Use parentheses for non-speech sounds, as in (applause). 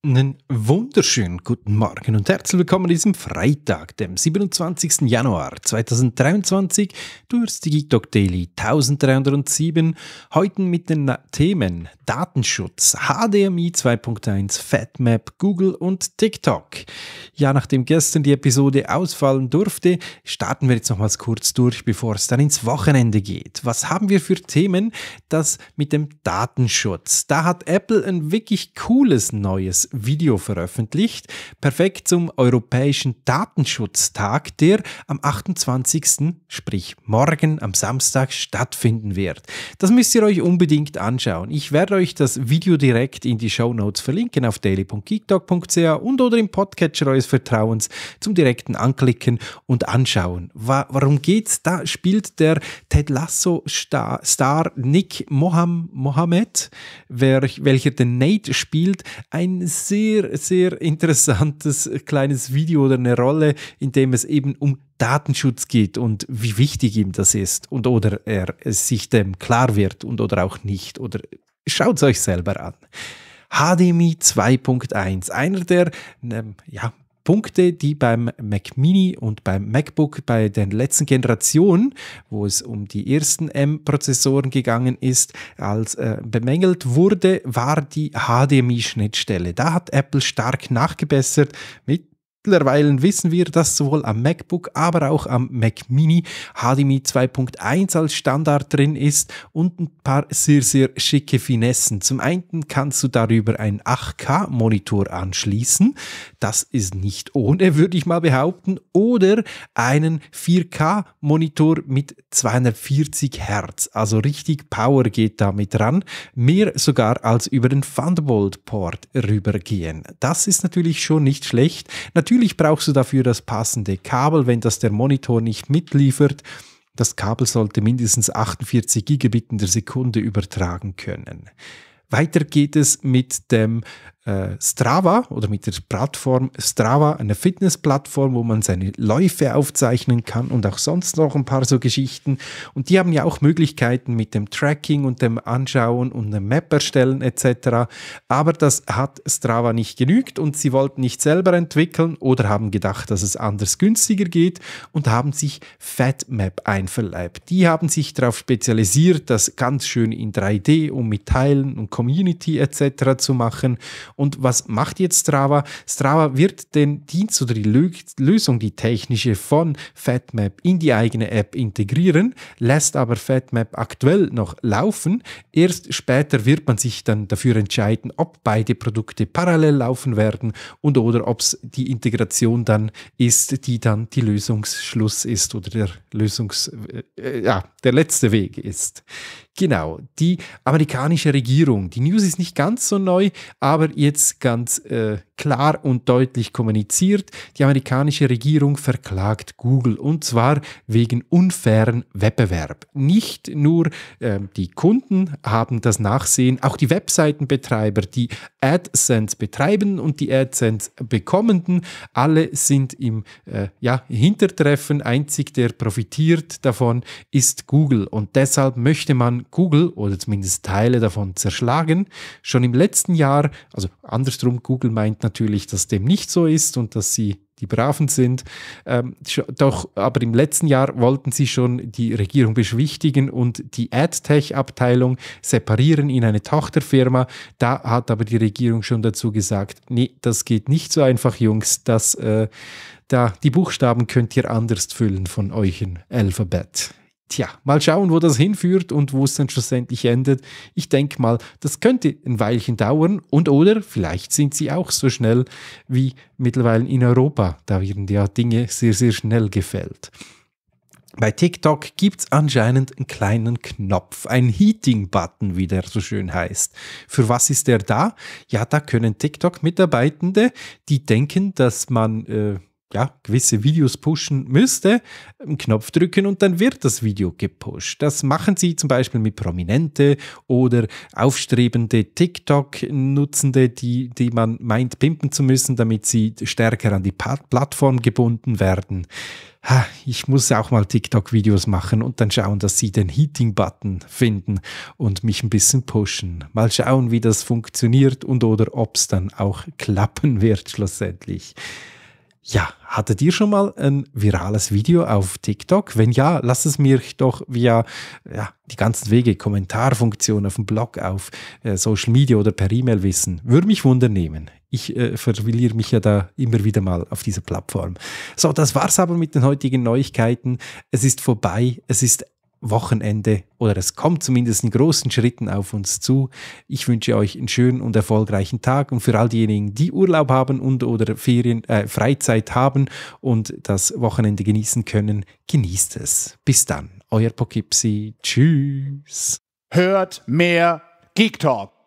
Einen wunderschönen guten Morgen und herzlich willkommen an diesem Freitag, dem 27. Januar 2023, Du die GeekDoc Daily 1307. Heute mit den Themen Datenschutz, HDMI 2.1, FatMap, Google und TikTok. Ja, nachdem gestern die Episode ausfallen durfte, starten wir jetzt nochmals kurz durch, bevor es dann ins Wochenende geht. Was haben wir für Themen? Das mit dem Datenschutz. Da hat Apple ein wirklich cooles neues Video veröffentlicht. Perfekt zum Europäischen Datenschutztag, der am 28. sprich morgen am Samstag stattfinden wird. Das müsst ihr euch unbedingt anschauen. Ich werde euch das Video direkt in die Show Notes verlinken auf daily.geekdog.ch und oder im Podcatcher eures Vertrauens zum direkten Anklicken und Anschauen. warum geht's? Da spielt der Ted Lasso Star, Star Nick Moham, Mohammed, welcher den Nate spielt, ein sehr, sehr interessantes äh, kleines Video oder eine Rolle, in dem es eben um Datenschutz geht und wie wichtig ihm das ist und oder er sich dem klar wird und oder auch nicht oder schaut es euch selber an. HDMI 2.1, einer der ähm, ja, Punkte, die beim Mac Mini und beim MacBook bei den letzten Generationen, wo es um die ersten M-Prozessoren gegangen ist, als äh, bemängelt wurde, war die HDMI-Schnittstelle. Da hat Apple stark nachgebessert mit Mittlerweile wissen wir, dass sowohl am MacBook, aber auch am Mac Mini HDMI 2.1 als Standard drin ist und ein paar sehr, sehr schicke Finessen. Zum einen kannst du darüber einen 8K-Monitor anschließen. Das ist nicht ohne, (laughs) würde ich mal behaupten. Oder einen 4K-Monitor mit 240 Hertz. Also richtig Power geht damit ran. Mehr sogar als über den Thunderbolt-Port rübergehen. Das ist natürlich schon nicht schlecht. Natürlich Natürlich brauchst du dafür das passende Kabel, wenn das der Monitor nicht mitliefert. Das Kabel sollte mindestens 48 Gigabit in der Sekunde übertragen können. Weiter geht es mit dem äh, Strava oder mit der Plattform Strava, eine Fitnessplattform, wo man seine Läufe aufzeichnen kann und auch sonst noch ein paar so Geschichten. Und die haben ja auch Möglichkeiten mit dem Tracking und dem Anschauen und dem Map erstellen etc. Aber das hat Strava nicht genügt und sie wollten nicht selber entwickeln oder haben gedacht, dass es anders günstiger geht und haben sich FatMap einverleibt. Die haben sich darauf spezialisiert, das ganz schön in 3D und mit Teilen und Community etc. zu machen und was macht jetzt Strava? Strava wird den Dienst oder die Lösung, die technische von FatMap in die eigene App integrieren, lässt aber FatMap aktuell noch laufen. Erst später wird man sich dann dafür entscheiden, ob beide Produkte parallel laufen werden und oder ob es die Integration dann ist, die dann die Lösungsschluss ist oder der Lösungs, äh, äh ja, der letzte Weg ist. Genau, die amerikanische Regierung. Die News ist nicht ganz so neu, aber jetzt ganz äh, klar und deutlich kommuniziert. Die amerikanische Regierung verklagt Google und zwar wegen unfairen Wettbewerb. Nicht nur äh, die Kunden haben das Nachsehen, auch die Webseitenbetreiber, die AdSense betreiben und die AdSense bekommenden, alle sind im äh, ja, Hintertreffen. Einzig der profitiert davon ist Google und deshalb möchte man Google oder zumindest Teile davon zerschlagen. Schon im letzten Jahr, also andersrum, Google meint natürlich, dass dem nicht so ist und dass sie die Braven sind. Ähm, doch, aber im letzten Jahr wollten sie schon die Regierung beschwichtigen und die AdTech-Abteilung separieren in eine Tochterfirma. Da hat aber die Regierung schon dazu gesagt, nee, das geht nicht so einfach, Jungs, das, äh, da, die Buchstaben könnt ihr anders füllen von euch in Alphabet. Tja, mal schauen, wo das hinführt und wo es dann schlussendlich endet. Ich denke mal, das könnte ein Weilchen dauern und oder vielleicht sind sie auch so schnell wie mittlerweile in Europa. Da werden ja Dinge sehr, sehr schnell gefällt. Bei TikTok gibt es anscheinend einen kleinen Knopf, einen Heating-Button, wie der so schön heißt. Für was ist der da? Ja, da können TikTok-Mitarbeitende, die denken, dass man äh, ja, gewisse Videos pushen müsste, einen Knopf drücken und dann wird das Video gepusht. Das machen sie zum Beispiel mit Prominente oder aufstrebende TikTok-Nutzende, die, die man meint, pimpen zu müssen, damit sie stärker an die Plattform gebunden werden. ich muss auch mal TikTok-Videos machen und dann schauen, dass sie den Heating-Button finden und mich ein bisschen pushen. Mal schauen, wie das funktioniert und oder ob es dann auch klappen wird schlussendlich. Ja, hattet ihr schon mal ein virales Video auf TikTok? Wenn ja, lasst es mir doch via ja, die ganzen Wege, Kommentarfunktion auf dem Blog, auf äh, Social Media oder per E-Mail wissen. Würde mich wundern nehmen. Ich äh, verliere mich ja da immer wieder mal auf dieser Plattform. So, das war's aber mit den heutigen Neuigkeiten. Es ist vorbei. Es ist Wochenende oder es kommt zumindest in großen Schritten auf uns zu. Ich wünsche euch einen schönen und erfolgreichen Tag und für all diejenigen, die Urlaub haben und oder Ferien, äh, Freizeit haben und das Wochenende genießen können, genießt es. Bis dann, euer Pokipsi. Tschüss. Hört mehr Geek Talk.